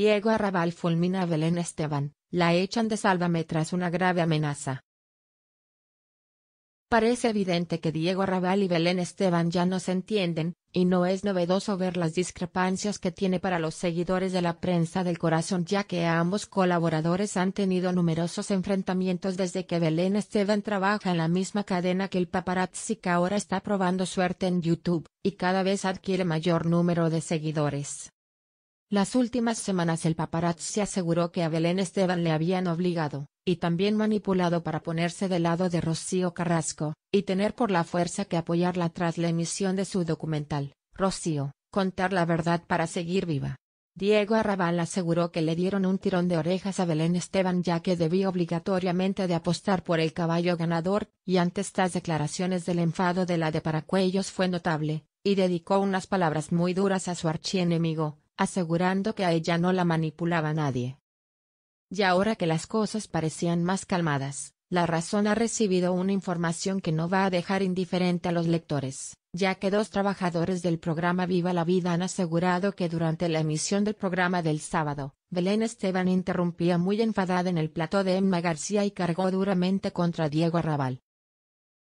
Diego Arrabal fulmina a Belén Esteban, la echan de Sálvame tras una grave amenaza. Parece evidente que Diego Arrabal y Belén Esteban ya no se entienden, y no es novedoso ver las discrepancias que tiene para los seguidores de la prensa del corazón ya que ambos colaboradores han tenido numerosos enfrentamientos desde que Belén Esteban trabaja en la misma cadena que el paparazzi que ahora está probando suerte en YouTube, y cada vez adquiere mayor número de seguidores. Las últimas semanas el paparazzi aseguró que a Belén Esteban le habían obligado, y también manipulado para ponerse del lado de Rocío Carrasco, y tener por la fuerza que apoyarla tras la emisión de su documental, Rocío, contar la verdad para seguir viva. Diego Arrabal aseguró que le dieron un tirón de orejas a Belén Esteban ya que debió obligatoriamente de apostar por el caballo ganador, y ante estas declaraciones del enfado de la de Paracuellos fue notable, y dedicó unas palabras muy duras a su archienemigo, asegurando que a ella no la manipulaba nadie. Y ahora que las cosas parecían más calmadas, la razón ha recibido una información que no va a dejar indiferente a los lectores, ya que dos trabajadores del programa Viva la Vida han asegurado que durante la emisión del programa del sábado, Belén Esteban interrumpía muy enfadada en el plató de Emma García y cargó duramente contra Diego Arrabal.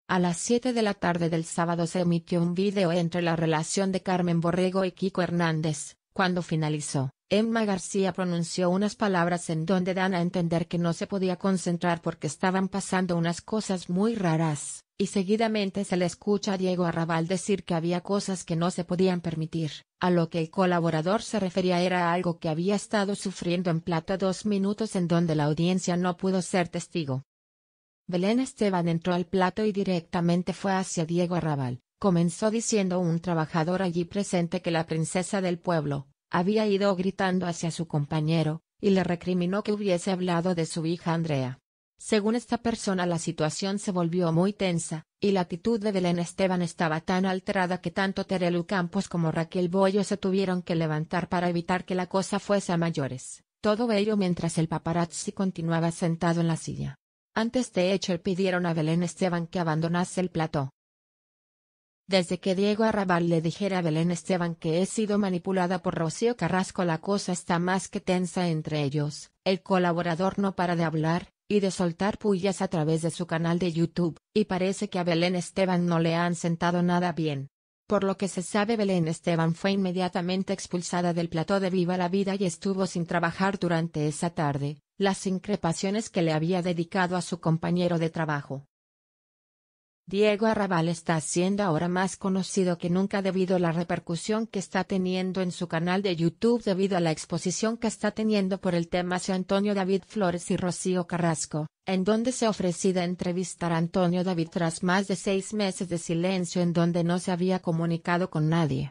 A las 7 de la tarde del sábado se emitió un video entre la relación de Carmen Borrego y Kiko Hernández, cuando finalizó, Emma García pronunció unas palabras en donde dan a entender que no se podía concentrar porque estaban pasando unas cosas muy raras, y seguidamente se le escucha a Diego Arrabal decir que había cosas que no se podían permitir, a lo que el colaborador se refería era algo que había estado sufriendo en Plata dos minutos en donde la audiencia no pudo ser testigo. Belén Esteban entró al plato y directamente fue hacia Diego Arrabal, comenzó diciendo un trabajador allí presente que la princesa del pueblo, había ido gritando hacia su compañero, y le recriminó que hubiese hablado de su hija Andrea. Según esta persona la situación se volvió muy tensa, y la actitud de Belén Esteban estaba tan alterada que tanto Terelu Campos como Raquel Boyo se tuvieron que levantar para evitar que la cosa fuese a mayores, todo ello mientras el paparazzi continuaba sentado en la silla. Antes de hecho pidieron a Belén Esteban que abandonase el plató, desde que Diego Arrabal le dijera a Belén Esteban que he sido manipulada por Rocío Carrasco la cosa está más que tensa entre ellos, el colaborador no para de hablar, y de soltar pullas a través de su canal de YouTube, y parece que a Belén Esteban no le han sentado nada bien. Por lo que se sabe Belén Esteban fue inmediatamente expulsada del plató de Viva la Vida y estuvo sin trabajar durante esa tarde, las increpaciones que le había dedicado a su compañero de trabajo, Diego Arrabal está siendo ahora más conocido que nunca debido a la repercusión que está teniendo en su canal de YouTube debido a la exposición que está teniendo por el tema hacia Antonio David Flores y Rocío Carrasco, en donde se ofrecida entrevistar a Antonio David tras más de seis meses de silencio en donde no se había comunicado con nadie.